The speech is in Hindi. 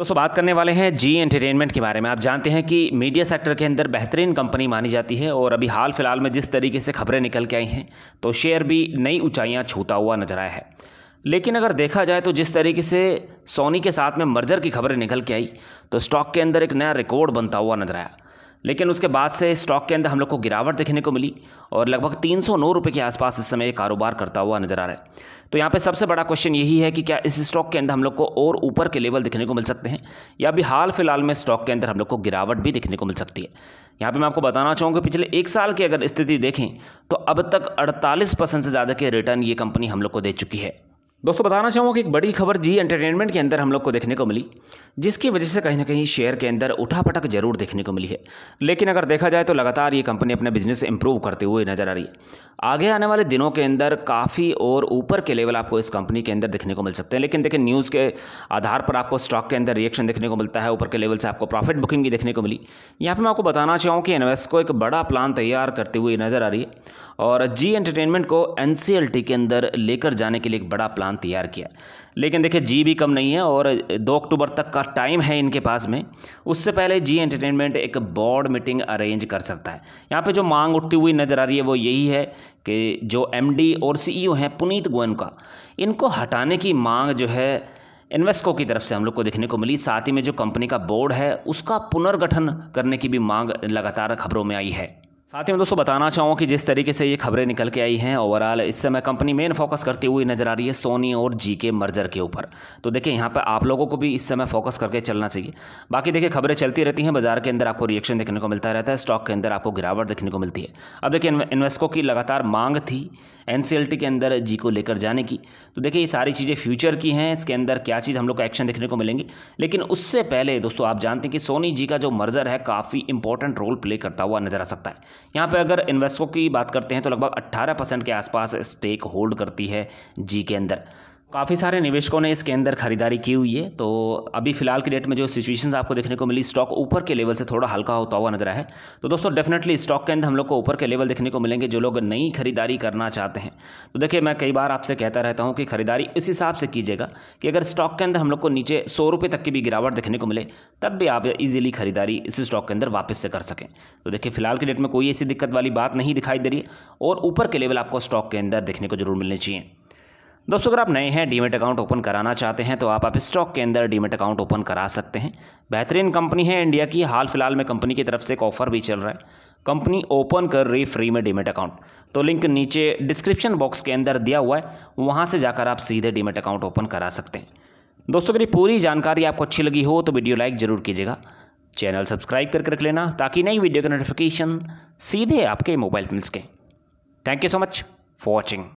दोस्तों बात करने वाले हैं जी एंटरटेनमेंट के बारे में आप जानते हैं कि मीडिया सेक्टर के अंदर बेहतरीन कंपनी मानी जाती है और अभी हाल फिलहाल में जिस तरीके से खबरें निकल के आई हैं तो शेयर भी नई ऊंचाइयां छूता हुआ नजर आया है लेकिन अगर देखा जाए तो जिस तरीके से सोनी के साथ में मर्जर की खबरें निकल के आई तो स्टॉक के अंदर एक नया रिकॉर्ड बनता हुआ नजर आया लेकिन उसके बाद से स्टॉक के अंदर हम लोग को गिरावट देखने को मिली और लगभग तीन सौ नौ रुपये के आसपास इस समय कारोबार करता हुआ नजर आ रहा है तो यहाँ पे सबसे बड़ा क्वेश्चन यही है कि क्या इस स्टॉक के अंदर हम लोग को और ऊपर के लेवल देखने को मिल सकते हैं या अभी हाल फिलहाल में स्टॉक के अंदर हम लोग को गिरावट भी देखने को मिल सकती है यहाँ पे मैं आपको बताना चाहूँगा पिछले एक साल की अगर स्थिति देखें तो अब तक अड़तालीस परसेंट से ज़्यादा के रिटर्न ये कंपनी हम लोग को दे चुकी है दोस्तों बताना चाहूँगा कि एक बड़ी खबर जी एंटरटेनमेंट के अंदर हम लोग को देखने को मिली जिसकी वजह से कहीं ना कहीं शेयर के अंदर उठा पटक जरूर देखने को मिली है लेकिन अगर देखा जाए तो लगातार ये कंपनी अपना बिजनेस इंप्रूव करते हुए नजर आ रही है आगे आने वाले दिनों के अंदर काफ़ी और ऊपर के लेवल आपको इस कंपनी के अंदर देखने को मिल सकते हैं लेकिन देखिए न्यूज़ के आधार पर आपको स्टॉक के अंदर रिएक्शन देखने को मिलता है ऊपर के लेवल से आपको प्रॉफिट बुकिंग भी देखने को मिली यहाँ पर मैं आपको बताना चाहूँ कि इन्वेस्ट को एक बड़ा प्लान तैयार करते हुए नजर आ रही है और जी एंटरटेनमेंट को एन के अंदर लेकर जाने के लिए एक बड़ा प्लान तैयार किया लेकिन देखिए जी भी कम नहीं है और दो अक्टूबर तक का टाइम है इनके पास में उससे पहले जी एंटरटेनमेंट एक बोर्ड मीटिंग अरेंज कर सकता है यहाँ पे जो मांग उठती हुई नज़र आ रही है वो यही है कि जो एमडी और सीईओ e हैं पुनीत गोयन का इनको हटाने की मांग जो है इन्वेस्को की तरफ से हम लोग को देखने को मिली साथ ही में जो कंपनी का बोर्ड है उसका पुनर्गठन करने की भी मांग लगातार खबरों में आई है साथ ही मैं दोस्तों बताना चाहूँ कि जिस तरीके से ये खबरें निकल के आई हैं ओवरऑल इस समय कंपनी मेन फोकस करती हुई नजर आ रही है सोनी और जी के मर्जर के ऊपर तो देखिए यहाँ पर आप लोगों को भी इस समय फोकस करके चलना चाहिए बाकी देखिए खबरें चलती रहती हैं बाजार के अंदर आपको रिएक्शन देखने को मिलता रहता है स्टॉक के अंदर आपको गिरावट देखने को मिलती है अब देखिए इन्वेस्को की लगातार मांग थी एन के अंदर जी को लेकर जाने की तो देखिए ये सारी चीज़ें फ्यूचर की हैं इसके अंदर क्या चीज़ हम लोग को एक्शन देखने को मिलेंगी लेकिन उससे पहले दोस्तों आप जानते हैं कि सोनी जी का जो मर्जर है काफ़ी इंपॉर्टेंट रोल प्ले करता हुआ नजर आ सकता है यहाँ पर अगर इन्वेस्टों की बात करते हैं तो लगभग अट्ठारह के आसपास स्टेक होल्ड करती है जी के अंदर काफ़ी सारे निवेशकों ने इसके अंदर खरीदारी की हुई है तो अभी फिलहाल की डेट में जो सिचुएशंस आपको देखने को मिली स्टॉक ऊपर के लेवल से थोड़ा हल्का होता हुआ नजर आया है तो दोस्तों डेफिनेटली स्टॉक के अंदर हम लोग को ऊपर के लेवल देखने को मिलेंगे जो लोग नई खरीदारी करना चाहते हैं तो देखिए मैं कई बार आपसे कहता रहता हूँ कि खरीदारी इस हिसाब से कीजिएगा कि अगर स्टॉक के अंदर हम लोग को नीचे सौ रुपये तक की भी गिरावट देखने को मिले तब भी आप ईजिली खरीदारी इस स्टॉक के अंदर वापस से कर सकें तो देखिए फिलहाल की डेट में कोई ऐसी दिक्कत वाली बात नहीं दिखाई दे रही और ऊपर के लेवल आपको स्टॉक के अंदर देखने को जरूर मिलने चाहिए दोस्तों अगर आप नए हैं डीमेट अकाउंट ओपन कराना चाहते हैं तो आप आप स्टॉक के अंदर डीमेट अकाउंट ओपन करा सकते हैं बेहतरीन कंपनी है इंडिया की हाल फिलहाल में कंपनी की तरफ से एक ऑफर भी चल रहा है कंपनी ओपन कर रही फ्री में डीमेट अकाउंट तो लिंक नीचे डिस्क्रिप्शन बॉक्स के अंदर दिया हुआ है वहाँ से जाकर आप सीधे डीमेट अकाउंट ओपन करा सकते हैं दोस्तों अगर पूरी जानकारी आपको अच्छी लगी हो तो वीडियो लाइक ज़रूर कीजिएगा चैनल सब्सक्राइब करके रख लेना ताकि नई वीडियो का नोटिफिकेशन सीधे आपके मोबाइल मिल सकें thank you so much for watching